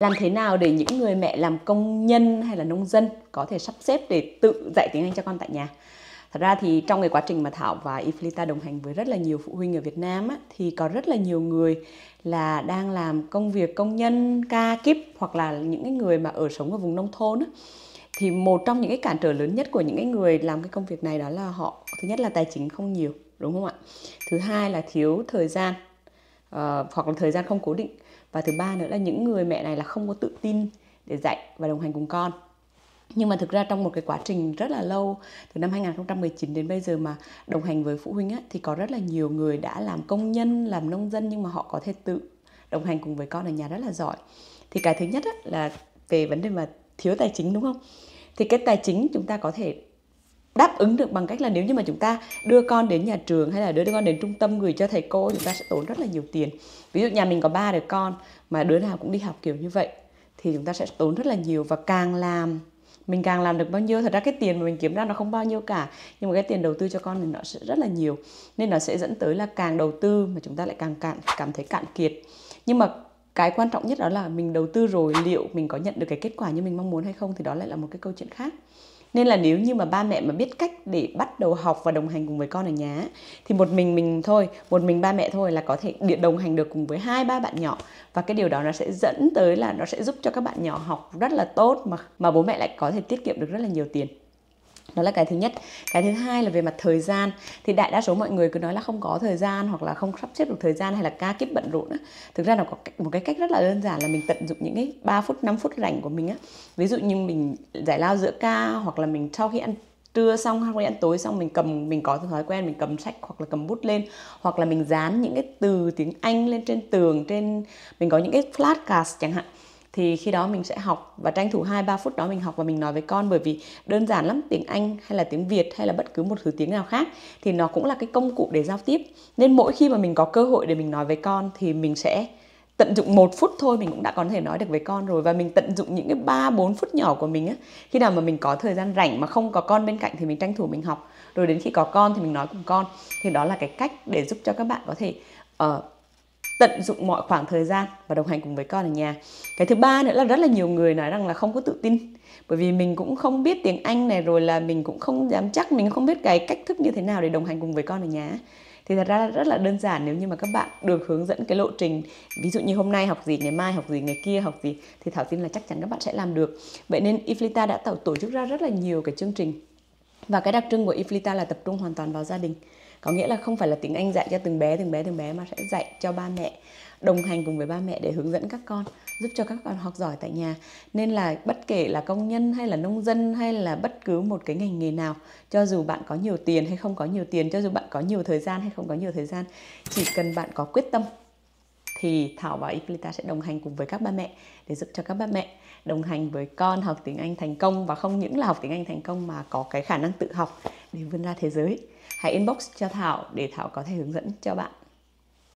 làm thế nào để những người mẹ làm công nhân hay là nông dân có thể sắp xếp để tự dạy tiếng Anh cho con tại nhà thật ra thì trong cái quá trình mà thảo và Iflita đồng hành với rất là nhiều phụ huynh ở Việt Nam á, thì có rất là nhiều người là đang làm công việc công nhân ca kíp hoặc là những cái người mà ở sống ở vùng nông thôn á. thì một trong những cái cản trở lớn nhất của những cái người làm cái công việc này đó là họ thứ nhất là tài chính không nhiều đúng không ạ thứ hai là thiếu thời gian Ờ, hoặc là thời gian không cố định và thứ ba nữa là những người mẹ này là không có tự tin để dạy và đồng hành cùng con nhưng mà thực ra trong một cái quá trình rất là lâu từ năm 2019 đến bây giờ mà đồng hành với phụ huynh á, thì có rất là nhiều người đã làm công nhân làm nông dân nhưng mà họ có thể tự đồng hành cùng với con ở nhà rất là giỏi thì cái thứ nhất á, là về vấn đề mà thiếu tài chính đúng không thì cái tài chính chúng ta có thể đáp ứng được bằng cách là nếu như mà chúng ta đưa con đến nhà trường hay là đưa con đến trung tâm gửi cho thầy cô chúng ta sẽ tốn rất là nhiều tiền ví dụ nhà mình có ba đứa con mà đứa nào cũng đi học kiểu như vậy thì chúng ta sẽ tốn rất là nhiều và càng làm mình càng làm được bao nhiêu thật ra cái tiền mà mình kiếm ra nó không bao nhiêu cả nhưng mà cái tiền đầu tư cho con thì nó sẽ rất là nhiều nên nó sẽ dẫn tới là càng đầu tư mà chúng ta lại càng cạn cảm thấy cạn kiệt nhưng mà cái quan trọng nhất đó là mình đầu tư rồi liệu mình có nhận được cái kết quả như mình mong muốn hay không thì đó lại là một cái câu chuyện khác nên là nếu như mà ba mẹ mà biết cách để bắt đầu học và đồng hành cùng với con ở nhà thì một mình mình thôi một mình ba mẹ thôi là có thể điện đồng hành được cùng với hai ba bạn nhỏ và cái điều đó nó sẽ dẫn tới là nó sẽ giúp cho các bạn nhỏ học rất là tốt mà mà bố mẹ lại có thể tiết kiệm được rất là nhiều tiền đó là cái thứ nhất cái thứ hai là về mặt thời gian thì đại đa số mọi người cứ nói là không có thời gian hoặc là không sắp xếp được thời gian hay là ca kíp bận rộn á thực ra là có một cái cách rất là đơn giản là mình tận dụng những cái 3 phút 5 phút rảnh của mình á ví dụ như mình giải lao giữa ca hoặc là mình sau khi ăn trưa xong hoặc là ăn tối xong mình cầm mình có thói quen mình cầm sách hoặc là cầm bút lên hoặc là mình dán những cái từ tiếng Anh lên trên tường trên mình có những cái flashcards chẳng hạn thì khi đó mình sẽ học và tranh thủ 2 3 phút đó mình học và mình nói với con bởi vì đơn giản lắm tiếng Anh hay là tiếng Việt hay là bất cứ một thứ tiếng nào khác thì nó cũng là cái công cụ để giao tiếp. Nên mỗi khi mà mình có cơ hội để mình nói với con thì mình sẽ tận dụng một phút thôi mình cũng đã có thể nói được với con rồi và mình tận dụng những cái ba bốn phút nhỏ của mình á khi nào mà mình có thời gian rảnh mà không có con bên cạnh thì mình tranh thủ mình học rồi đến khi có con thì mình nói cùng con thì đó là cái cách để giúp cho các bạn có thể uh, tận dụng mọi khoảng thời gian và đồng hành cùng với con ở nhà cái thứ ba nữa là rất là nhiều người nói rằng là không có tự tin bởi vì mình cũng không biết tiếng anh này rồi là mình cũng không dám chắc mình không biết cái cách thức như thế nào để đồng hành cùng với con ở nhà thì thật ra là rất là đơn giản nếu như mà các bạn được hướng dẫn cái lộ trình ví dụ như hôm nay học gì ngày mai học gì ngày kia học gì thì thảo tin là chắc chắn các bạn sẽ làm được vậy nên iflita đã tổ chức ra rất là nhiều cái chương trình và cái đặc trưng của iflita là tập trung hoàn toàn vào gia đình có nghĩa là không phải là tiếng Anh dạy cho từng bé từng bé từng bé mà sẽ dạy cho ba mẹ đồng hành cùng với ba mẹ để hướng dẫn các con giúp cho các con học giỏi tại nhà nên là bất kể là công nhân hay là nông dân hay là bất cứ một cái ngành nghề nào cho dù bạn có nhiều tiền hay không có nhiều tiền cho dù bạn có nhiều thời gian hay không có nhiều thời gian chỉ cần bạn có quyết tâm thì Thảo và Iplita sẽ đồng hành cùng với các ba mẹ để giúp cho các ba mẹ đồng hành với con học tiếng Anh thành công và không những là học tiếng Anh thành công mà có cái khả năng tự học để vươn ra thế giới. Hãy inbox cho Thảo để Thảo có thể hướng dẫn cho bạn.